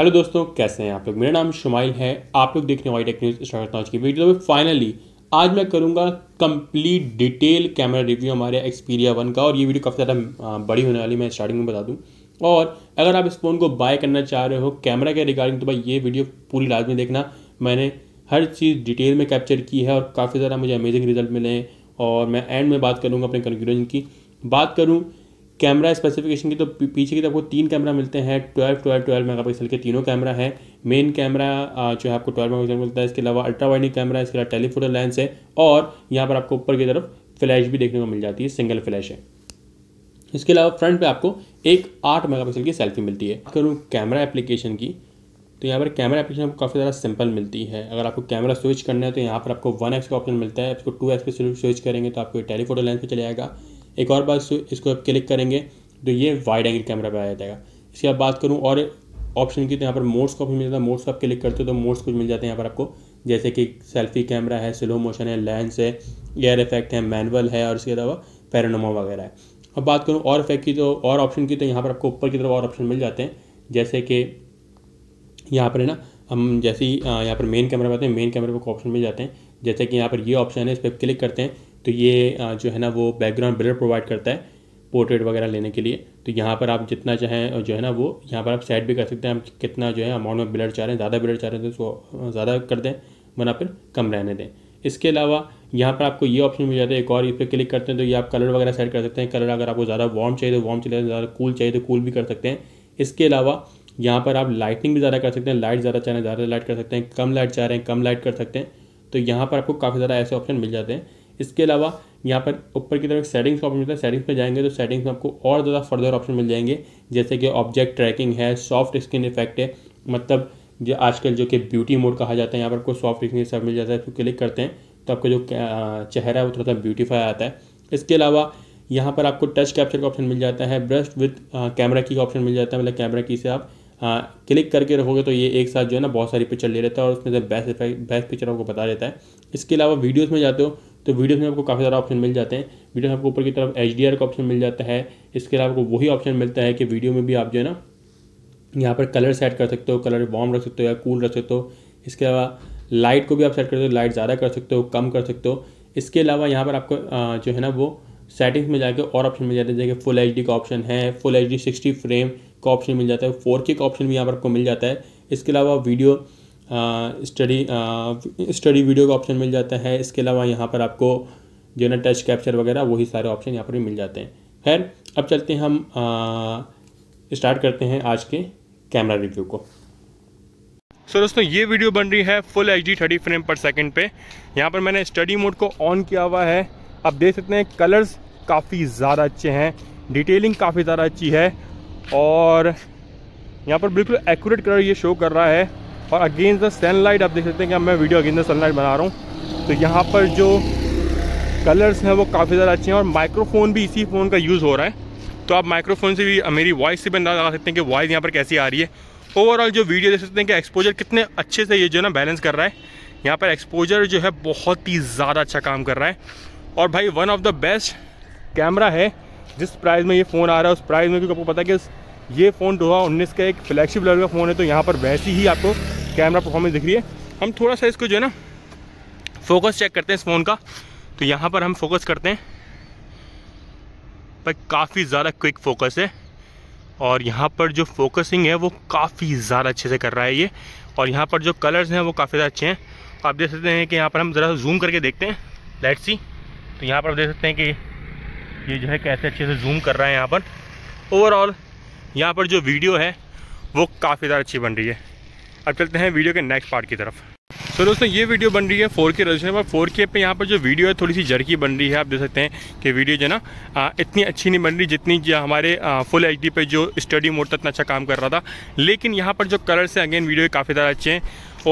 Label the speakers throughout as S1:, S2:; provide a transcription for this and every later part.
S1: hello दोस्तों कैसे हैं आप लोग मेरा नाम शुमाइल है आप लोग देखने वाई टेक न्यूज़ स्टार्ट आज की वीडियो में तो फाइनली आज मैं करूंगा कंप्लीट डिटेल कैमरा रिव्यू हमारे एक्सपीरिया वन का और ये वीडियो काफ़ी ज़्यादा बड़ी होने वाली मैं स्टार्टिंग में बता दूं और अगर आप इस फ़ोन को बाय करना चाह रहे हो कैमरा के रिगार्डिंग तो भाई ये वीडियो पूरी लाजमी देखना मैंने हर चीज़ डिटेल में कैप्चर की है और काफ़ी ज़्यादा मुझे अमेजिंग रिजल्ट मिले हैं और मैं एंड में बात करूँगा अपने कंक्लूजन की बात करूँ कैमरा स्पेसिफिकेशन की तो पीछे की तरफ तो आपको तीन कैमरा मिलते हैं ट्वेल्व ट्वेल्व ट्वेल्व मेगापिक्सल के तीनों कैमरा है मेन कैमरा जो है आपको ट्वेल्व पिक्सल मिलता है इसके अलावा अल्ट्रा वाइडिंग कैमरा इसके अलावा टेलीफोटो लेंस है और यहाँ पर आपको ऊपर की तरफ फ्लैश भी देखने को मिल जाती है सिंगल फ्लैश है इसके अलावा फ्रंट पे आपको एक आठ मेगापिक्सल की सेल्फी मिलती है करूँ कैमरा एप्लीकेशन की तो यहाँ पर कैमरा एप्लीकेशन आपको काफ़ी ज़्यादा सिंपल मिलती है अगर आपको कैमरा स्विच करना है तो यहाँ पर आपको वन एक्स का ऑप्शन मिलता है आपको टू एक्स पे स्विच करेंगे तो आपको टेलीफोटो लेंस पे चले जाएगा एक और बार इसको आप क्लिक करेंगे तो ये वाइड एंगल कैमरा पे आ जाएगा इसके बाद बात करूँ और ऑप्शन की तो यहाँ पर मोड्स का ऑप्शन मिल जाता है मोड्स आप क्लिक करते हो तो मोड्स कुछ मिल जाते हैं यहाँ पर आपको जैसे कि सेल्फी कैमरा है स्लो मोशन है लेंस है एयर इफेक्ट है मैनुअल है और इसके अलावा पैरानोमा वगैरह है अब बात करूँ और इफेक्ट की तो और ऑप्शन की तो यहाँ पर आपको ऊपर की तरफ और ऑप्शन मिल जाते हैं जैसे कि यहाँ पर है ना हम जैसे ही यहाँ पर मेन कैमरा पाते हैं मेन कैमरे पर ऑप्शन मिल जाते हैं जैसे कि यहाँ पर ये ऑप्शन है इस पर क्लिक करते हैं तो ये जो है ना वो बैकग्राउंड ब्लर प्रोवाइड करता है पोर्ट्रेट वगैरह लेने के लिए तो यहाँ पर आप जितना चाहें जो है ना वो यहाँ पर आप सेट भी कर सकते हैं आप कितना जो है अमाउंट में ब्लर चाह रहे हैं ज़्यादा ब्लर चाह रहे हैं तो उसको ज़्यादा कर दें वरना फिर कम रहने दें इसके अलावा यहाँ पर आपको ये ऑप्शन मिल जाता है एक और इस पर क्लिक करते हैं तो ये आप कलर वगैरह सेट कर सकते हैं कलर अगर आपको ज़्यादा वार्म चाहिए तो वार्म चले ज़्यादा कूल चाहिए तो कूल भी कर सकते हैं इसके अलावा यहाँ पर आप लाइटिंग भी ज़्यादा कर सकते हैं लाइट ज़्यादा चाह रहे हैं तो ज़्यादा लाइट कर सकते हैं कम लाइट चाह रहे हैं कम लाइट कर सकते हैं तो यहाँ पर आपको काफ़ी ज़्यादा ऐसे ऑप्शन मिल जाते हैं इसके अलावा यहाँ पर ऊपर की तरफ सेटिंग्स का ऑप्शन मिलता है सेटिंग्स में जाएंगे तो सेटिंग्स में आपको और ज़्यादा फर्दर ऑप्शन मिल जाएंगे जैसे कि ऑब्जेक्ट ट्रैकिंग है सॉफ्ट स्किन इफेक्ट है मतलब जो आजकल जो कि ब्यूटी मोड कहा जाता है यहाँ पर आपको सॉफ्ट स्किन सब मिल जाता है तो क्लिक करते हैं तो आपका जो चेहरा है वो थोड़ा सा ब्यूटीफाई आता है इसके अलावा यहाँ पर आपको टच कैप्चर का ऑप्शन मिल जाता है ब्रश विथ कैमरा की का ऑप्शन मिल जाता है मतलब कैमरा की से आप आ, क्लिक करके रखोगे तो ये एक साथ जो है ना बहुत सारी पिक्चर ले लेता है और उसमें से बेस्ट बेस्ट पिक्चर आपको बता देता है इसके अलावा वीडियोज़ में जाते हो तो वीडियोस में आपको काफ़ी सारा ऑप्शन मिल जाते हैं वीडियो में आपको ऊपर की तरफ एच का ऑप्शन मिल जाता है इसके अलावा आपको वही ऑप्शन मिलता है कि वीडियो में भी आप जो है ना यहाँ पर कलर सेट कर सकते हो कलर वार्म रख सकते हो या कूल रख सकते हो इसके अलावा लाइट को भी आप सेट कर सकते हो लाइट ज़्यादा कर सकते हो कम कर सकते हो इसके अलावा यहाँ पर आपको जो है ना वो सेटिंग्स में जाकर और ऑप्शन मिल जाते हैं जैसे फुल एच का ऑप्शन है full H D sixty frame का ऑप्शन मिल जाता है फोर के का ऑप्शन भी यहाँ पर आपको मिल जाता है इसके अलावा वीडियो स्टडी स्टडी वीडियो का ऑप्शन मिल जाता है इसके अलावा यहाँ पर आपको जो है ना टच कैप्चर वगैरह वही सारे ऑप्शन यहाँ पर भी मिल जाते हैं खैर अब चलते हैं हम स्टार्ट करते हैं आज के कैमरा रिव्यू को सो so, दोस्तों ये वीडियो बन रही है full H D thirty frame per second पे यहाँ पर मैंने स्टडी मोड को ऑन किया हुआ है आप देख सकते हैं कलर्स काफ़ी ज़्यादा अच्छे हैं डिटेलिंग काफ़ी ज़्यादा अच्छी है और यहाँ पर बिल्कुल एक्यूरेट कलर ये शो कर रहा है और अगेंस्ट द सनलाइट आप देख सकते हैं कि मैं वीडियो अगेंस्ट द सनलाइट बना रहा हूँ तो यहाँ पर जो कलर्स हैं वो काफ़ी ज़्यादा अच्छे हैं और माइक्रोफोन भी इसी फ़ोन का यूज़ हो रहा है तो आप माइक्रोफोन से भी मेरी वॉइस से भी अंदाजा लगा सकते हैं कि वॉइस यहाँ पर कैसी आ रही है ओवरऑल जो वीडियो देख सकते हैं कि एक्सपोजर कितने अच्छे से ये जो है ना बैलेंस कर रहा है यहाँ पर एक्सपोजर जो है बहुत ही ज़्यादा अच्छा काम कर रहा है और भाई one of the best camera है जिस प्राइस में ये फ़ोन आ रहा है उस प्राइस में क्योंकि आपको पता है कि ये फ़ोन दो हज़ार का एक फ्लैगशिप लेवल का फ़ोन है तो यहाँ पर वैसी ही आपको कैमरा परफॉर्मेंस दिख रही है हम थोड़ा सा इसको जो है ना फोकस चेक करते हैं इस फ़ोन का तो यहाँ पर हम फोकस करते हैं पर काफ़ी ज़्यादा क्विक फोकस है और यहाँ पर जो फोकसिंग है वो काफ़ी ज़्यादा अच्छे से कर रहा है ये और यहाँ पर जो कलर्स हैं वो काफ़ी ज़्यादा अच्छे हैं तो आप देख सकते हैं कि यहाँ पर हम ज़रा जूम करके देखते हैं लाइट सी तो यहाँ पर आप देख सकते हैं कि ये जो है कैसे अच्छे से जूम कर रहा है यहाँ पर ओवरऑल यहाँ पर जो वीडियो है वो काफ़ी ज़्यादा अच्छी बन रही है अब चलते हैं वीडियो के नेक्स्ट पार्ट की तरफ तो दोस्तों ये वीडियो बन रही है फोर के रेजोल्यूशन पर फोर के पे यहाँ पर जो वीडियो है थोड़ी सी जर्की बन रही है आप देख सकते हैं कि वीडियो जो ना इतनी अच्छी नहीं बन रही जितनी जो हमारे फुल एच पे जो स्टडी मोड था इतना अच्छा काम कर रहा था लेकिन यहाँ पर जो कलर्स हैं अगेन वीडियो काफ़ी ज़्यादा अच्छे हैं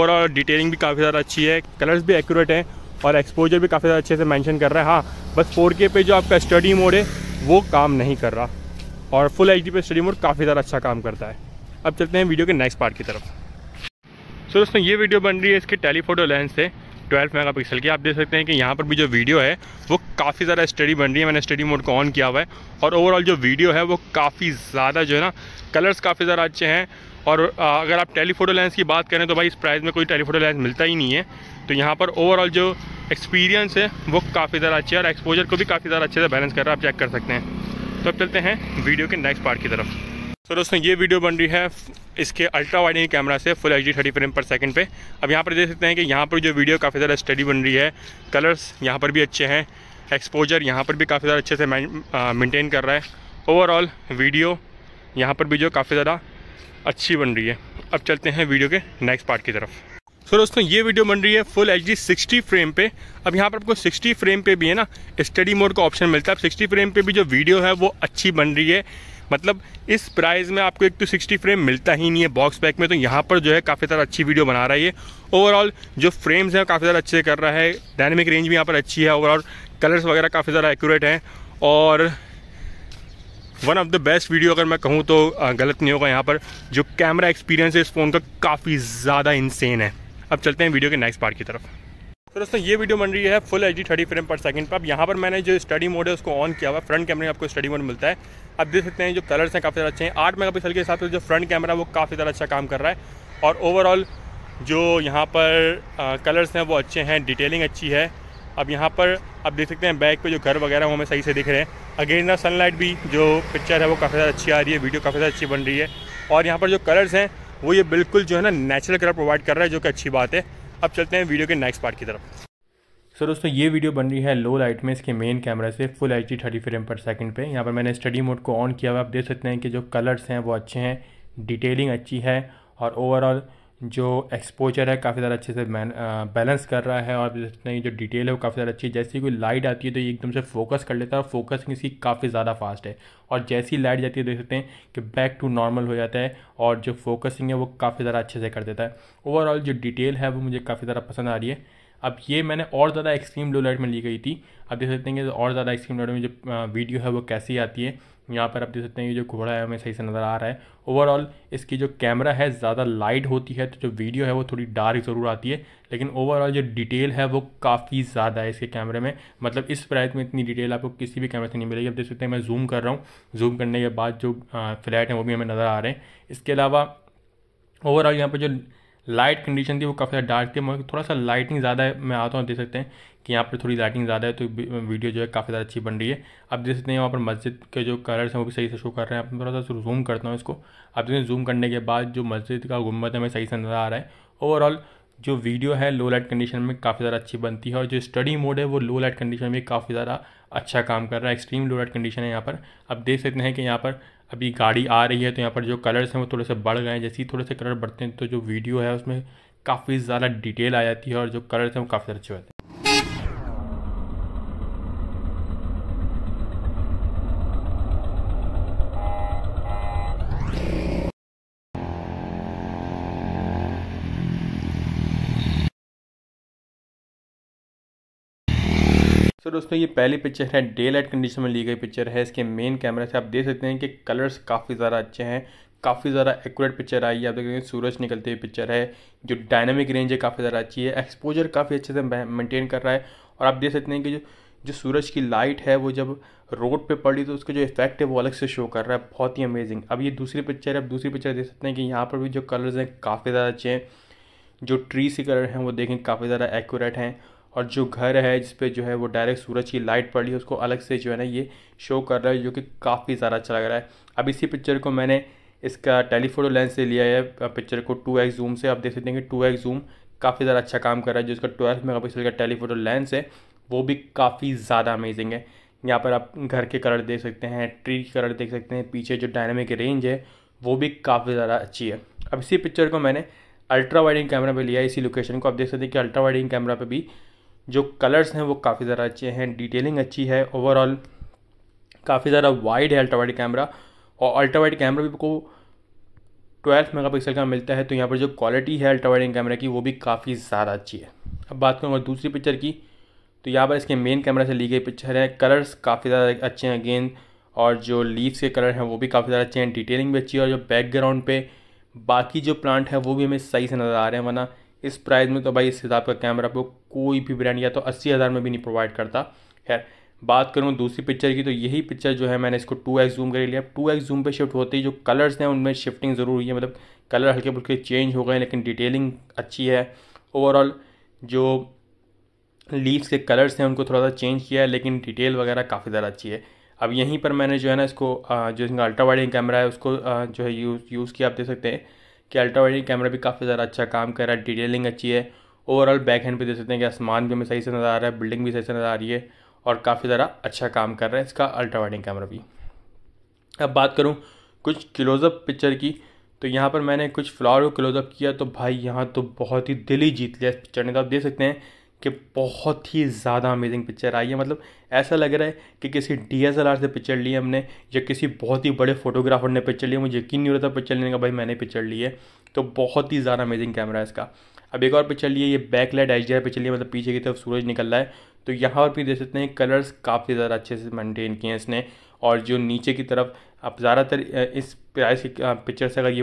S1: और डिटेलिंग भी काफ़ी ज़्यादा अच्छी है कलर्स भी एक्यूरेट हैं और एक्सपोजर भी काफ़ी ज़्यादा अच्छे से मैंशन कर रहा है हाँ बस फोर पे जो आपका स्टडी मोड है वो काम नहीं कर रहा और फुल एच पे स्टडी मोड काफ़ी ज़्यादा अच्छा काम करता है अब चलते हैं वीडियो के नेक्स्ट पार्ट की तरफ सो so, दोस्तों ये वीडियो बन रही है इसके टेलीफोटो लेंस से 12 मेगापिक्सल की आप देख सकते हैं कि यहाँ पर भी जो वीडियो है वो काफ़ी ज़्यादा स्टडी बन रही है मैंने स्टडी मोड को ऑन किया हुआ है और ओवरऑल जो वीडियो है वो काफ़ी ज़्यादा जो है ना कलर्स काफ़ी ज़्यादा अच्छे हैं और अगर आप टेलीफोटो लेंस की बात करें तो भाई इस प्राइस में कोई टेलीफोटो लेंस मिलता ही नहीं है तो यहाँ पर ओवरऑल जो एक्सपीरियंस है वो काफ़ी ज़्यादा अच्छे है और एक्सपोजर को भी काफ़ी ज़्यादा अच्छे से बैलेंस कर रहा है आप चेक कर सकते हैं तब तो चलते हैं वीडियो के नेक्स्ट पार्ट की तरफ तो दोस्तों ये वीडियो बन रही है इसके अल्ट्रा वाइडिंग कैमरा से full H D thirty frame per second पे अब यहाँ पर देख सकते हैं कि यहाँ पर जो वीडियो काफ़ी ज़्यादा स्टडी बन रही है कलर्स यहाँ पर भी अच्छे हैं एक्सपोजर यहाँ पर भी काफ़ी ज़्यादा अच्छे से मेंटेन कर रहा है ओवरऑल वीडियो यहाँ पर भी जो काफ़ी ज़्यादा अच्छी बन रही है अब चलते हैं वीडियो के नेक्स्ट पार्ट की तरफ सो so, दोस्तों ये वीडियो बन रही है full H D sixty frame पे अब यहाँ पर आपको 60 फ्रेम पे भी है ना स्टडी मोड का ऑप्शन मिलता है अब 60 फ्रेम पे भी जो वीडियो है वो अच्छी बन रही है मतलब इस प्राइस में आपको एक तो 60 फ्रेम मिलता ही नहीं है बॉक्स पैक में तो यहाँ पर जो है काफ़ी ज़्यादा अच्छी वीडियो बना रहा है ओवरऑल जो फ्रेम्स हैं काफ़ी ज़्यादा अच्छे कर रहा है डायनेमिक रेंज भी यहाँ पर अच्छी है ओवरऑल कलर्स वगैरह काफ़ी ज़्यादा एक्यूरेट हैं और one of the best video अगर मैं कहूँ तो गलत नहीं होगा यहाँ पर जो कैमरा एक्सपीरियंस है इस फ़ोन का काफ़ी ज़्यादा इंसेन है अब चलते हैं वीडियो के नेक्स्ट पार्ट की तरफ तो दोस्तों ये वीडियो बन रही है full H D thirty frame per second पर अब यहाँ पर मैंने जो स्टडी मोड है उसको ऑन किया हुआ है फ्रंट कैमरे में आपको स्टडी मोड मिलता है अब देख सकते हैं जो कलर्स हैं काफ़ी ज़्यादा अच्छे हैं आठ मेगा पिक्सल के हिसाब से जो फ्रंट कैमरा है वो काफ़ी ज़्यादा अच्छा काम कर रहा है और ओवरऑल जो यहाँ पर कलर्स हैं वो अच्छे हैं डिटेलिंग अच्छी है अब यहाँ पर आप देख सकते हैं बैक पर जो घर वगैरह वो हमें सही से दिख रहे हैं अगेन सनलाइट भी जो पिक्चर है वो काफ़ी ज़्यादा अच्छी आ रही है वीडियो काफ़ी ज़्यादा अच्छी बन रही है और यहाँ पर जो कलर्स हैं वो ये बिल्कुल जो है ना नेचुरल कलर प्रोवाइड कर रहा है जो कि अच्छी बात है अब चलते हैं वीडियो के नेक्स्ट पार्ट की तरफ सो so, दोस्तों ये वीडियो बन रही है लो लाइट में इसके मेन कैमरा से full H D thirty frame per second पे यहाँ पर मैंने स्टडी मोड को ऑन किया हुआ आप देख सकते हैं कि जो कलर्स हैं वो अच्छे हैं डिटेलिंग अच्छी है और ओवरऑल जो एक्सपोजर है काफ़ी ज़्यादा अच्छे से मैन बैलेंस कर रहा है और जितनी जो डिटेल है वो काफ़ी ज़्यादा अच्छी है जैसी कोई लाइट आती है तो ये एकदम से फोकस कर लेता है और फोकसिंग इसकी काफ़ी ज़्यादा फास्ट है और जैसी लाइट जाती है देख सकते हैं कि बैक टू नॉर्मल हो जाता है और जो फोकसिंग है वो काफ़ी ज़्यादा अच्छे से कर देता है ओवरऑल जो डिटेल है वो मुझे काफ़ी ज़्यादा पसंद आ रही है अब ये मैंने और ज़्यादा एक्सट्रीम लो लाइट में ली गई थी अब देख सकते हैं कि और ज़्यादा एक्सट्रीम लाइट में जो वीडियो है वो कैसी आती है यहाँ पर आप देख सकते हैं कि जो घोड़ा है हमें सही से नज़र आ रहा है ओवरऑल इसकी जो कैमरा है ज़्यादा लाइट होती है तो जो वीडियो है वो थोड़ी डार्क ज़रूर आती है लेकिन ओवरऑल जो डिटेल है वो काफ़ी ज़्यादा है इसके कैमरे में मतलब इस प्राइस में इतनी डिटेल आपको किसी भी कैमरे से नहीं मिलेगी आप देख सकते हैं मैं जूम कर रहा हूँ जूम करने के बाद जो फ्लैट हैं वो भी हमें नज़र आ रहे हैं इसके अलावा ओवरऑल यहाँ पर जो लाइट कंडीशन थी वो काफ़ी ज़्यादा डार्क थी मगर थोड़ा सा लाइटिंग ज़्यादा है मैं आता हूँ देख सकते हैं कि यहाँ पर थोड़ी लाइटिंग ज़्यादा है तो वीडियो जो है काफ़ी ज़्यादा अच्छी बन रही है अब देख सकते हैं वहाँ पर मस्जिद के जो कलर्स हैं वो भी सही से शो कर रहे हैं आप थोड़ा सा जूम करता हूँ इसको अब देखिए जूम करने के बाद जो मस्जिद का गुम्बद मैं सही से नज़र आ रहा है ओवरऑल जो वीडियो है लो लाइट कंडीशन में काफ़ी ज़्यादा अच्छी बनती है और जो स्टडी मोड है वो लो लाइट कंडीशन में काफ़ी ज़्यादा अच्छा काम कर रहा है एक्सट्रीम लो लाइट कंडीशन है यहाँ पर अब देख सकते हैं कि यहाँ पर अभी गाड़ी आ रही है तो यहाँ पर जो कलर्स हैं वो थोड़े से बढ़ गए हैं जैसे ही थोड़े से कलर बढ़ते हैं तो जो वीडियो है उसमें काफ़ी ज़्यादा डिटेल आ जाती है और जो कलर्स हैं वो काफ़ी अच्छे होते हैं दोस्तों ये पहली पिक्चर है डे लाइट कंडीशन में ली गई पिक्चर है इसके मेन कैमरे से आप देख सकते हैं कि कलर्स काफ़ी ज़्यादा अच्छे हैं काफ़ी ज़्यादा एक्यूरेट पिक्चर आई है आप देख हैं सूरज निकलती हुई पिक्चर है जो डायनामिक रेंज है काफ़ी ज़्यादा अच्छी है एक्सपोजर काफ़ी अच्छे से मेंटेन कर रहा है और आप देख सकते हैं कि जो जो सूरज की लाइट है वो जब रोड पे पड़ी तो उसका जो इफेक्ट है वो अलग से शो कर रहा है बहुत ही अमेजिंग अब ये दूसरी पिक्चर है अब दूसरी पिक्चर देख सकते हैं कि यहाँ पर भी जो कलर्स हैं काफ़ी ज़्यादा अच्छे हैं जो ट्री से कलर हैं वो देखें काफ़ी ज़्यादा एक्यूरेट हैं और जो घर है जिस पे जो है वो डायरेक्ट सूरज की लाइट पड़ रही है उसको अलग से जो है ना ये शो कर रहा है जो कि काफ़ी ज़्यादा अच्छा लग रहा है अब इसी पिक्चर को मैंने इसका टेलीफोटो लेंस से लिया है पिक्चर को टू एक्स जूम से आप देख सकते हैं कि टू एक्स जूम काफ़ी ज़्यादा अच्छा काम कर रहा है जो इसका ट्वेल्थ मेगा पिक्सल का टेलीफोटो लेंस है वो भी काफ़ी ज़्यादा अमेजिंग है यहाँ पर आप घर के कलर देख सकते हैं ट्री के कलर देख सकते हैं पीछे जो डायनामिक रेंज है वो भी काफ़ी ज़्यादा अच्छी है अब इसी पिक्चर को मैंने अल्ट्रा वाइडिंग कैमरा पे लिया इसी लोकेशन को आप देख सकते हैं कि अल्ट्रा वाइडिंग कैमरा पे भी जो कलर्स हैं वो काफ़ी ज़्यादा अच्छे हैं डिटेलिंग अच्छी है ओवरऑल काफ़ी ज़्यादा वाइड है अल्ट्रा वाइड कैमरा और अल्ट्रा वाइड कैमरा भी को ट्वेल्व मेगापिक्सल का मिलता है तो यहाँ पर जो क्वालिटी है अल्ट्रा वाइड कैमरा की वो भी काफ़ी ज़्यादा अच्छी है अब बात करूँगा दूसरी पिक्चर की तो यहाँ पर इसके मेन कैमरा से ली गई पिक्चर है कलर्स काफ़ी ज़्यादा अच्छे हैं अगेन और जो लीव्स के कलर हैं वो भी काफ़ी ज़्यादा अच्छे हैं डिटेलिंग भी अच्छी है और जो बैकग्राउंड पे बाकी जो प्लांट है वो भी हमें सही से नज़र आ रहे हैं वरना इस प्राइस में तो भाई इस हिसाब का कैमरा आपको कोई भी ब्रांड या तो अस्सी हज़ार में भी नहीं प्रोवाइड करता खैर बात करूँ दूसरी पिक्चर की तो यही पिक्चर जो है मैंने इसको टू एक्स जूम कर लिया टू एक्स जूम पे शिफ्ट होते ही जो कलर्स हैं उनमें शिफ्टिंग ज़रूर हुई है मतलब कलर हल्के फुल्के चेंज हो गए हैं लेकिन डिटेलिंग अच्छी है ओवरऑल जो लीव्स के कलर्स हैं उनको थोड़ा सा चेंज किया है लेकिन डिटेल वगैरह काफ़ी ज़्यादा अच्छी है अब यहीं पर मैंने जो है ना इसको जो इसका अल्ट्रा वाइडिंग कैमरा है उसको जो है यूज़ यूज़ किया आप देख सकते हैं कि अल्ट्रा वाइड कैमरा भी काफ़ी ज़्यादा अच्छा काम कर रहा है डिटेलिंग अच्छी है ओवरऑल बैक हैंड पे देख सकते हैं कि आसमान भी हमें सही से नज़र आ रहा है बिल्डिंग भी सही से नज़र आ रही है और काफ़ी ज़्यादा अच्छा काम कर रहा है इसका अल्ट्रा वाइडिंग कैमरा भी अब बात करूँ कुछ क्लोजअप पिक्चर की तो यहाँ पर मैंने कुछ फ्लावर को क्लोजअप किया तो भाई यहाँ तो बहुत ही दिल ही जीत लिया इस पिक्चर ने तो आप देख सकते हैं कि बहुत ही ज़्यादा अमेजिंग पिक्चर आई है मतलब ऐसा लग रहा है कि किसी डी से पिक्चर ली है हमने या किसी बहुत ही बड़े फोटोग्राफर ने पिक्चर लिया मुझे यकीन नहीं हो रहा था पिक्चर लेने का भाई मैंने पिक्चर ली है तो बहुत ही ज़्यादा अमेजिंग कैमरा है इसका अब एक और पिक्चर लिए ये back light H D picture लिए मतलब पीछे की तरफ सूरज निकल रहा है तो यहाँ पर भी देख सकते हैं कलर्स काफ़ी ज़्यादा अच्छे से मेनटेन किए हैं इसने और जो नीचे की तरफ आप ज़्यादातर इस प्राइस के पिक्चर से अगर ये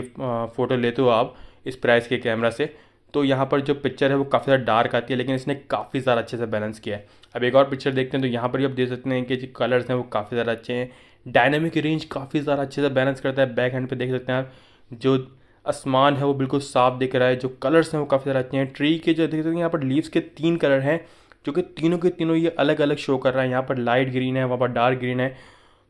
S1: फ़ोटो लेते हो आप इस प्राइस के कैमरा से तो यहाँ पर जो पिक्चर है वो काफ़ी ज़्यादा डार्क आती है लेकिन इसने काफ़ी ज़्यादा अच्छे से बैलेंस किया है अब एक और पिक्चर देखते हैं तो यहाँ पर भी आप देख सकते हैं कि जो कलर्स हैं वो काफ़ी ज़्यादा अच्छे हैं डायनेमिक रेंज काफ़ी ज़्यादा अच्छे से बैलेंस करता है बैक हैंड पर देख सकते हैं आप जो आसमान है वो बिल्कुल साफ दिख रहा है जो कलर्स हैं वो काफ़ी ज़्यादा अच्छे हैं ट्री के जो देख सकते हैं यहाँ पर लीव्स के तीन कलर हैं जो कि तीनों के तीनों ये अलग अलग शो कर रहा है यहाँ पर लाइट ग्रीन है वहाँ पर डार्क ग्रीन है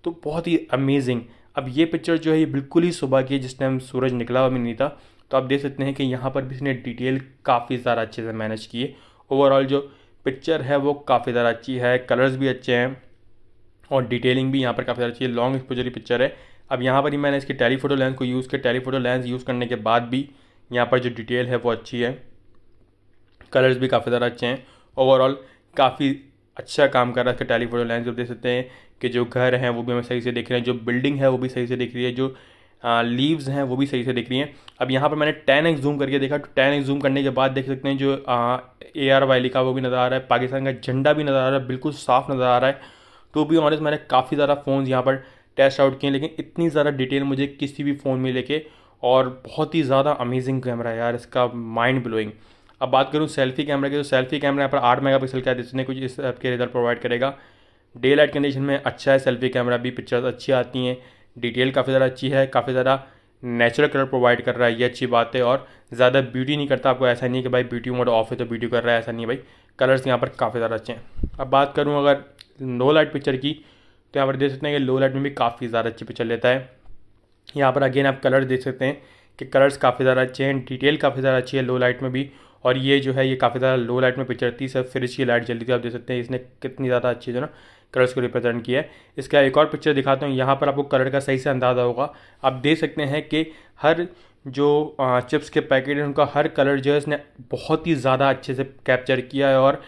S1: तो बहुत ही अमेजिंग अब ये पिक्चर जो है ये बिल्कुल ही सुबह की है जिस टाइम सूरज निकला हुआ भी नहीं था तो आप देख सकते हैं कि यहाँ पर भी इसने डिटेल काफ़ी ज़्यादा अच्छे से मैनेज किए ओवरऑल जो पिक्चर है वो काफ़ी ज़्यादा अच्छी है कलर्स भी अच्छे हैं और डिटेलिंग भी यहाँ पर काफ़ी ज़्यादा अच्छी है लॉन्ग एक्सपोजरी पिक्चर है अब यहाँ पर ही मैंने इसके टेलीफोटो लेंस को यूज़ किया टेलीफोटो लेंस यूज़ करने के बाद भी यहाँ पर जो डिटेल है वो अच्छी है कलर्स भी काफ़ी ज़्यादा अच्छे हैं ओवरऑल काफ़ी अच्छा काम कर रहा है इसका टेलीफोटो लेंस जब देख सकते हैं कि जो घर हैं वो भी हमें सही से देख रहे हैं जो बिल्डिंग है वो भी सही से देख रही है जो लीव्स हैं वो भी सही से दिख रही हैं अब यहाँ पर मैंने टेन एक्स जूम करके देखा तो टेन एक्स जूम करने के बाद देख सकते हैं जो ए आर वाई लिखा वो भी नज़र आ रहा है पाकिस्तान का झंडा भी नज़र आ रहा है बिल्कुल साफ नज़र आ रहा है तो भी ऑनेस्ट मैंने काफ़ी ज़्यादा फ़ोन यहाँ पर टेस्ट आउट किए लेकिन इतनी ज़्यादा डिटेल मुझे किसी भी फ़ोन में लेके और बहुत ही ज़्यादा अमेजिंग कैमरा है यार इसका माइंड ब्लोइंग अब बात करूँ सेल्फी कैमरा की तो सेल्फी कैमरा यहाँ पर आठ मेगा पिक्सल का जिसने कुछ इस ऐप के रिजल्ट प्रोवाइड करेगा डे लाइट कंडीशन में अच्छा है सेल्फी कैमरा भी पिक्चर्स अच्छी आती हैं डिटेल काफ़ी ज़्यादा अच्छी है काफ़ी ज़्यादा नेचुरल कलर प्रोवाइड कर रहा है ये अच्छी बात है और ज़्यादा ब्यूटी नहीं करता आपको ऐसा नहीं है कि भाई ब्यूटी मोड ऑफ है तो ब्यूटी कर रहा है ऐसा नहीं भाई कलर्स यहाँ पर काफ़ी ज़्यादा अच्छे हैं अब बात करूँ अगर लो लाइट पिक्चर की तो यहाँ पर देख सकते हैं कि लो लाइट में भी काफ़ी ज़्यादा अच्छी पिक्चर लेता है यहाँ पर अगेन आप कलर देख सकते हैं कि कलर्स काफ़ी ज़्यादा अच्छे हैं डिटेल काफ़ी ज़्यादा अच्छी है लो लाइट में भी और ये जो है ये काफ़ी ज़्यादा लो लाइट में पिक्चर थी सर फिर इसकी लाइट जल्दी थी आप देख सकते हैं इसने कितनी ज़्यादा अच्छी जो ना कलर्स को रिप्रेजेंट किया है इसका एक और पिक्चर दिखाता हूँ यहाँ पर आपको कलर का सही से अंदाज़ा होगा आप देख सकते हैं कि हर जो चिप्स के पैकेट हैं उनका हर कलर जो है इसने बहुत ही ज़्यादा अच्छे से कैप्चर किया है और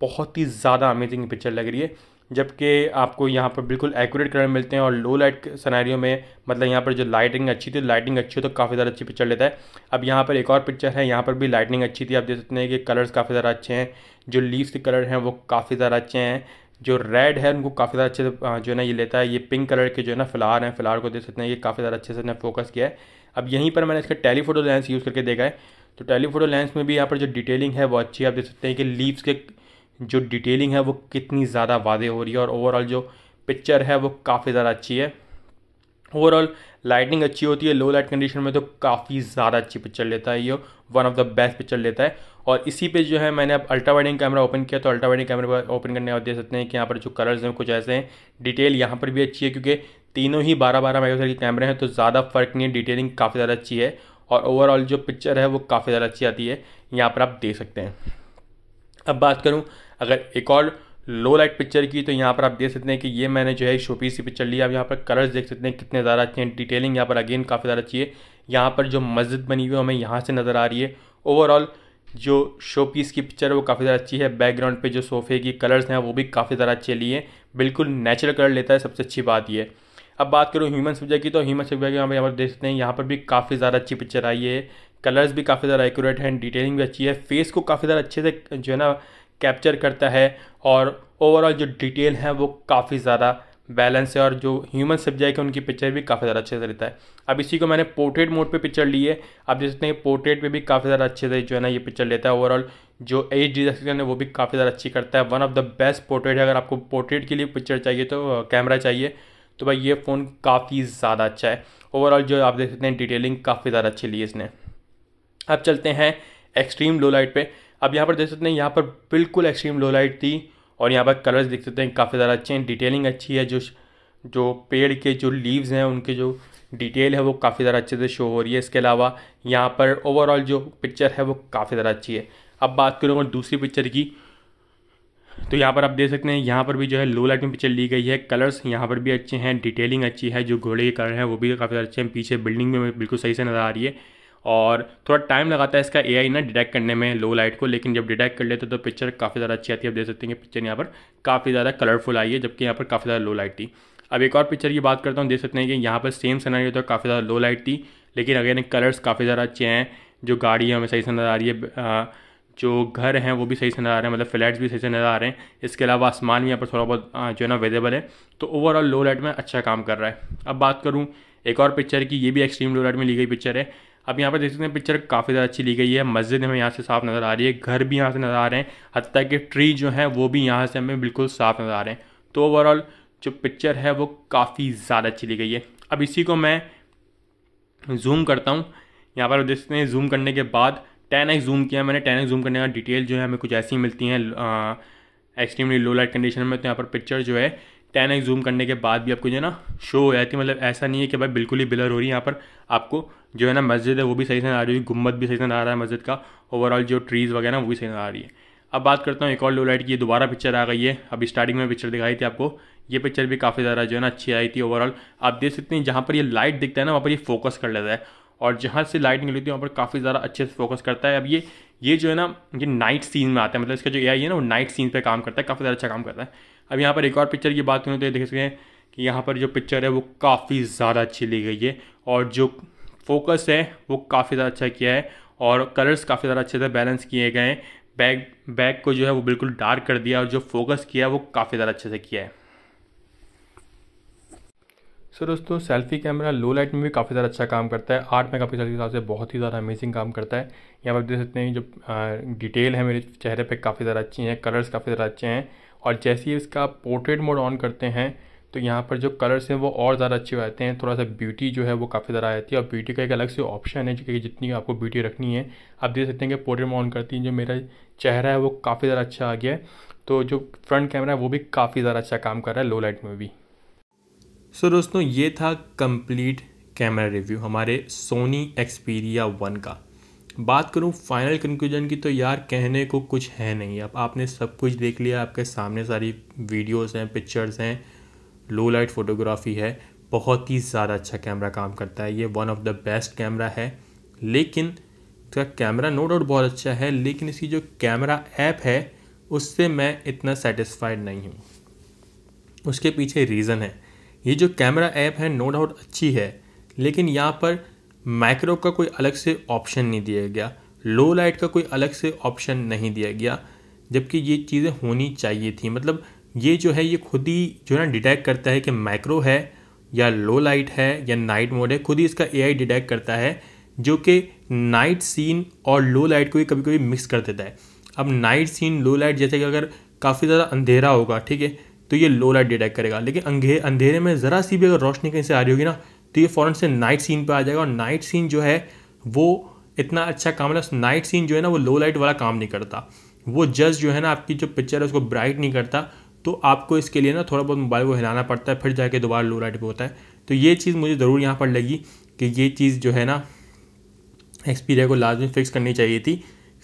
S1: बहुत ही ज़्यादा अमेजिंग पिक्चर लग रही है जबकि आपको यहाँ पर बिल्कुल एक्यूरेट कलर मिलते हैं और लो लाइट सनारियों में मतलब यहाँ पर जो लाइटिंग अच्छी थी लाइटिंग अच्छी हो तो काफ़ी ज़्यादा अच्छी पिक्चर लेता है अब यहाँ पर एक और पिक्चर है यहाँ पर भी लाइटिंग अच्छी थी आप देख सकते हैं कि कलर्स काफ़ी ज़्यादा अच्छे हैं जो लीव्स के कलर हैं वो काफ़ी ज़्यादा अच्छे हैं जो रेड है उनको काफ़ी ज़्यादा अच्छे से जो है ना ये लेता है ये पिंक कलर के जो है ना फ्लार हैं फ्लार को देख सकते हैं ये काफ़ी ज़्यादा अच्छे से इसने फोकस किया है अब यहीं पर मैंने इसका टेलीफोटो लेंस यूज़ करके देखा है तो टेलीफोटो लेंस में भी यहाँ पर जो डिटेलिंग है वो अच्छी है आप देख सकते हैं कि लीव्स के जो डिटेलिंग है वो कितनी ज़्यादा वादे हो रही है और ओवरऑल जो पिक्चर है वो काफ़ी ज़्यादा अच्छी है ओवरऑल लाइटिंग अच्छी होती है लो लाइट कंडीशन में तो काफ़ी ज़्यादा अच्छी पिक्चर लेता है ये one of the best picture लेता है और इसी पे जो है मैंने अब अल्ट्रा वाइडिंग कैमरा ओपन किया तो अल्ट्रा वाइडिंग कैमरा ओपन करने और दे सकते हैं कि यहाँ पर जो कलर्स हैं कुछ ऐसे हैं डिटेल यहाँ पर भी अच्छी है क्योंकि तीनों ही बारह बारह मेगापिक्सल के कैमरे हैं तो ज़्यादा फ़र्क नहीं है डिटेलिंग काफ़ी ज़्यादा अच्छी है और ओवरऑल जो पिक्चर है वो काफ़ी ज़्यादा अच्छी आती है यहाँ पर आप देख सकते हैं अब बात करूँ अगर एक और लो लाइट पिक्चर की तो यहाँ पर आप देख सकते हैं कि ये मैंने जो है शोपी की पिक्चर लिया आप यहाँ पर कलर्स देख सकते हैं कितने ज़्यादा अच्छे हैं डिटेलिंग यहाँ पर अगेन काफ़ी ज़्यादा अच्छी है यहाँ पर जो मस्जिद बनी हुई है हमें यहाँ से नज़र आ रही है ओवरऑल जो शो पीस की पिक्चर है वो काफ़ी ज़्यादा अच्छी है बैकग्राउंड पे जो सोफे की कलर्स हैं वो भी काफ़ी ज़्यादा अच्छे लिए बिल्कुल नेचुरल कलर लेता है सबसे अच्छी बात ये अब बात करूँ ह्यूमन सब्जेक्ट की तो ह्यूमन सब्जेक्ट यहाँ पर यहाँ पर देख सकते हैं यहाँ पर भी काफ़ी ज़्यादा अच्छी पिक्चर आई है कलर्स भी काफ़ी ज़्यादा एक्यूरेट हैं डिटेलिंग भी अच्छी है फेस को काफ़ी ज़्यादा अच्छे से जो है ना कैप्चर करता है और ओवरऑल जो डिटेल है वो काफ़ी ज़्यादा बैलेंस है और जो ह्यूमन सब्जेक्ट है उनकी पिक्चर भी काफ़ी ज़्यादा अच्छे से रहता है अब इसी को मैंने पोर्ट्रेट मोड पे पिक्चर ली है आप देख सकते हैं पोर्ट्रेट पे भी काफ़ी ज़्यादा अच्छे से जो है ना ये पिक्चर लेता है ओवरऑल जो एज डिजेक्शन है वो भी काफ़ी ज़्यादा अच्छी करता है one of the best portrait है अगर आपको पोर्ट्रेट के लिए पिक्चर चाहिए तो कैमरा चाहिए तो भाई ये फ़ोन काफ़ी ज़्यादा अच्छा है ओवरऑल जो आप देख सकते हैं डिटेलिंग काफ़ी ज़्यादा अच्छी ली है इसने अब चलते हैं एक्सट्रीम लो लाइट पर अब यहाँ पर देख सकते हैं यहाँ पर बिल्कुल एक्सट्रीम लो लाइट थी और यहाँ पर कलर्स देख सकते हैं काफ़ी ज़्यादा अच्छे हैं डिटेलिंग अच्छी है जो जो पेड़ के जो लीव्स हैं उनके जो डिटेल है वो काफ़ी ज़्यादा अच्छे से शो हो रही है इसके अलावा यहाँ पर ओवरऑल जो पिक्चर है वो काफ़ी ज़्यादा अच्छी है अब बात करूँगा दूसरी पिक्चर की तो यहाँ पर आप देख सकते हैं यहाँ पर भी जो है लो लाइट में पिक्चर ली गई है कलर्स यहाँ पर भी अच्छे हैं डिटेलिंग अच्छी है जो घोड़े के कलर हैं वो भी काफ़ी अच्छे हैं पीछे बिल्डिंग में बिल्कुल सही से नज़र आ रही है और थोड़ा टाइम लगाता है इसका ए ना डिटेक्ट करने में लो लाइट को लेकिन जब डिटेक्ट कर लेते तो पिक्चर काफ़ी ज़्यादा अच्छी आती है आप देख सकते हैं कि पिक्चर यहाँ पर काफ़ी ज़्यादा कलरफुल आई है जबकि यहाँ पर काफ़ी ज़्यादा लो लाइट थी अब एक और पिक्चर की बात करता हूँ देख सकते हैं कि यहाँ पर सेम सनारी तो काफ़ी ज़्यादा लो लाइट थी लेकिन अगेन कलर्स काफ़ी ज़्यादा अच्छे हैं जो गाड़ी हमें सही से नज़र आ रही है जो घर हैं वो भी सही से नज़र आ रहे हैं मतलब फ्लैट्स भी सही से नज़र आ रहे हैं इसके अलावा आसमान भी यहाँ पर थोड़ा बहुत जो है ना अवेलेबल है तो ओवरऑल लो लाइट में अच्छा काम कर रहा है अब बात करूँ एक और पिक्चर की ये भी एक्सट्रीम लो लाइट में ली गई पिक्चर है अब यहाँ पर देख सकते हैं पिक्चर काफ़ी ज़्यादा अच्छी ली गई है मस्जिद हमें यहाँ से साफ नज़र आ रही है घर भी यहाँ से नज़र आ रहे हैं हती के ट्री जो हैं वो भी यहाँ से हमें बिल्कुल साफ नज़र आ रहे हैं तो ओवरऑल जो पिक्चर है वो काफ़ी ज़्यादा अच्छी ली गई है अब इसी को मैं जूम करता हूँ यहाँ पर देख सकते हैं जूम करने के बाद टेन एक्स जूम किया मैंने टेन एक्स जूम करने का डिटेल जो है हमें कुछ ऐसी मिलती हैं एक्सट्रीमली लो लाइट कंडीशन में तो यहाँ पर पिक्चर जो है टेन एक्स जूम करने के बाद भी आपको जो है ना शो हो जाती है मतलब ऐसा नहीं है कि भाई बिल्कुल ही बिलर हो रही है यहाँ पर आपको जो है ना मस्जिद है वो भी सही से आ रही है गुम्बद भी सही से आ रहा है मस्जिद का ओवरऑल जो ट्रीज़ वगैरह वो भी सही आ रही है अब बात करता हूँ एक और लो लाइट की दोबारा पिक्चर आ गई है अभी स्टार्टिंग में पिक्चर दिखाई थी आपको ये पिक्चर भी काफ़ी ज़्यादा जो है ना अच्छी आई थी ओवरऑल आप देख सकते हैं जहाँ पर ये लाइट दिखता है ना वहाँ पर ये फोकस कर लेता है और जहाँ से लाइट निकलती है वहाँ पर काफ़ी ज़्यादा अच्छे से फोकस करता है अब ये ये जो है ना ये नाइट सीन में आता है मतलब इसका जो ए है ना वो नाइट सीन पर काम करता है काफ़ी ज़्यादा अच्छा काम करता है अब यहाँ पर एक और पिक्चर की बात करें तो ये देख सकते हैं कि यहाँ पर जो पिक्चर है वो काफ़ी ज़्यादा अच्छी ली गई है और जो फोकस है वो काफ़ी ज़्यादा अच्छा किया है और कलर्स काफ़ी ज़्यादा अच्छे से बैलेंस किए गए हैं बैक बैक को जो है वो बिल्कुल डार्क कर दिया और जो फोकस किया है वो काफ़ी ज़्यादा अच्छे से किया है सो so, दोस्तों सेल्फी कैमरा लो लाइट में भी काफ़ी ज़्यादा अच्छा काम करता है आठ मेगा पिक्सल के हिसाब से बहुत ही ज़्यादा अमेजिंग काम करता है यहाँ पर देख सकते हैं जो डिटेल है मेरे चेहरे पे काफ़ी ज़्यादा अच्छी हैं कलर्स काफ़ी ज़्यादा अच्छे हैं और जैसे ही इसका पोर्ट्रेट मोड ऑन करते हैं तो यहाँ पर जो कलर्स हैं वो और ज़्यादा अच्छे हो जाते हैं थोड़ा सा ब्यूटी जो है वो काफ़ी ज़्यादा आ जाती है और ब्यूटी का एक अलग से ऑप्शन है जो जितनी आपको ब्यूटी रखनी है आप देख सकते हैं कि पोर्ट्रेट ऑन करती है जो मेरा चेहरा है वो काफ़ी ज़्यादा अच्छा आ गया है तो जो फ्रंट कैमरा है वो भी काफ़ी ज़्यादा अच्छा काम कर रहा है लो लाइट में भी सो दोस्तों ये था कम्प्लीट कैमरा रिव्यू हमारे सोनी एक्सपीरिया वन का बात करूँ फाइनल कंक्लूजन की तो यार कहने को कुछ है नहीं अब आपने सब कुछ देख लिया आपके सामने सारी वीडियोस हैं पिक्चर्स हैं लो लाइट फोटोग्राफी है बहुत ही ज़्यादा अच्छा कैमरा काम करता है ये one of the best camera है लेकिन इसका कैमरा नो डाउट बहुत अच्छा है लेकिन इसकी जो कैमरा ऐप है उससे मैं इतना सेटिस्फाइड नहीं हूँ उसके पीछे रीज़न है ये जो कैमरा ऐप है नो डाउट अच्छी है लेकिन यहाँ पर माइक्रो का कोई अलग से ऑप्शन नहीं दिया गया लो लाइट का कोई अलग से ऑप्शन नहीं दिया गया जबकि ये चीज़ें होनी चाहिए थी मतलब ये जो है ये खुद ही जो है ना डिटेक्ट करता है कि माइक्रो है या लो लाइट है या नाइट मोड है खुद ही इसका एआई डिटेक्ट करता है जो कि नाइट सीन और लो लाइट को ही कभी कभी मिक्स कर देता है अब नाइट सीन लो लाइट जैसे कि अगर काफ़ी ज़्यादा अंधेरा होगा ठीक है तो ये लो लाइट डिटेक्ट करेगा लेकिन अंधे अंधेरे में ज़रा सी भी अगर रोशनी कहीं से आ रही होगी ना तो ये फ़ौरन से नाइट सीन पर आ जाएगा और नाइट सीन जो है वो इतना अच्छा काम है नाइट सीन जो है ना वो लो लाइट वाला काम नहीं करता वो जस्ट जो है ना आपकी जो पिक्चर है उसको ब्राइट नहीं करता तो आपको इसके लिए ना थोड़ा बहुत मोबाइल को हिलाना पड़ता है फिर जाके दोबारा लो लाइट पर होता है तो ये चीज़ मुझे ज़रूर यहाँ पर लगी कि ये चीज़ जो है ना एक्सपीरिया को लाजमी फिक्स करनी चाहिए थी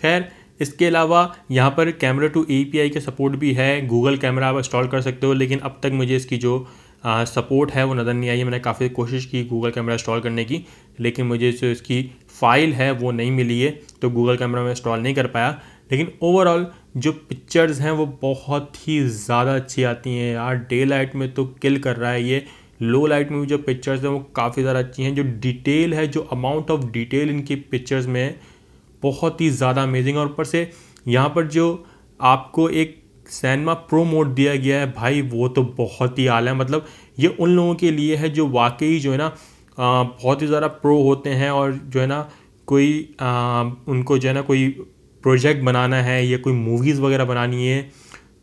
S1: खैर इसके अलावा यहाँ पर कैमरा टू ए का सपोर्ट भी है गूगल कैमरा आप इंस्टॉल कर सकते हो लेकिन अब तक मुझे इसकी जो सपोर्ट है वो नज़र नहीं आई मैंने काफ़ी कोशिश की गूगल कैमरा इंस्टॉल करने की लेकिन मुझे जो इसकी फ़ाइल है वो नहीं मिली है तो गूगल कैमरा मैं इंस्टॉल नहीं कर पाया लेकिन ओवरऑल जो पिक्चर्स हैं वो बहुत ही ज़्यादा अच्छी आती हैं यार डे लाइट में तो किल कर रहा है ये लो लाइट में भी जो पिक्चर्स हैं वो काफ़ी ज़्यादा अच्छी हैं जो डिटेल है जो अमाउंट ऑफ डिटेल इनकी पिक्चर्स में बहुत ही ज़्यादा अमेजिंग है और ऊपर से यहाँ पर जो आपको एक सैनमा प्रो मोड दिया गया है भाई वो तो बहुत ही आला है मतलब ये उन लोगों के लिए है जो वाकई जो है ना बहुत ही ज़्यादा प्रो होते हैं और जो है ना कोई आ, उनको जो है ना कोई प्रोजेक्ट बनाना है या कोई मूवीज़ वगैरह बनानी है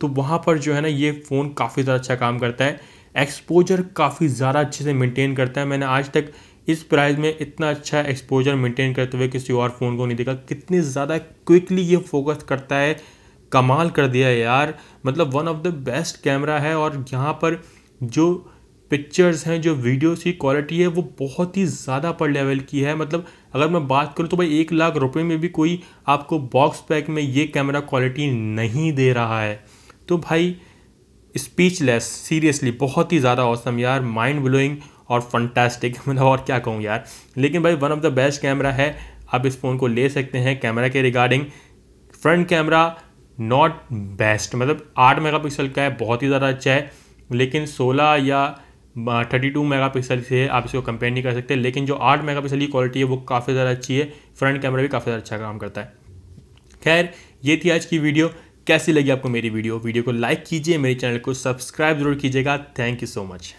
S1: तो वहाँ पर जो है ना ये फ़ोन काफ़ी ज़्यादा अच्छा काम करता है एक्सपोजर काफ़ी ज़्यादा अच्छे से मेंटेन करता है मैंने आज तक इस प्राइस में इतना अच्छा एक्सपोजर मेंटेन करते हुए किसी और फ़ोन को नहीं देखा कितने ज़्यादा क्विकली ये फोकस करता है कमाल कर दिया है यार मतलब one of the best camera है और यहाँ पर जो पिक्चर्स हैं जो वीडियोस की क्वालिटी है वो बहुत ही ज़्यादा पर लेवल की है मतलब अगर मैं बात करूँ तो भाई एक लाख रुपए में भी कोई आपको बॉक्स पैक में ये कैमरा क्वालिटी नहीं दे रहा है तो भाई स्पीचलेस सीरियसली बहुत ही ज़्यादा औसम यार माइंड ब्लोइंग और फंटास्टिक मतलब और क्या कहूँ यार लेकिन भाई one of the best camera है आप इस फ़ोन को ले सकते हैं कैमरा के regarding front camera not best मतलब आठ मेगापिक्सल का है बहुत ही ज़्यादा अच्छा है लेकिन सोलह या थर्टी टू मेगा पिक्सल से आप इसको कंपेयर नहीं कर सकते लेकिन जो आठ मेगा पिक्सल की क्वालिटी है वो काफ़ी ज़्यादा अच्छी है फ्रंट कैमरा भी काफ़ी ज़्यादा अच्छा काम करता है खैर ये थी आज की वीडियो कैसी लगी आपको मेरी वीडियो वीडियो को लाइक कीजिए मेरे चैनल को सब्सक्राइब जरूर कीजिएगा थैंक यू सो मच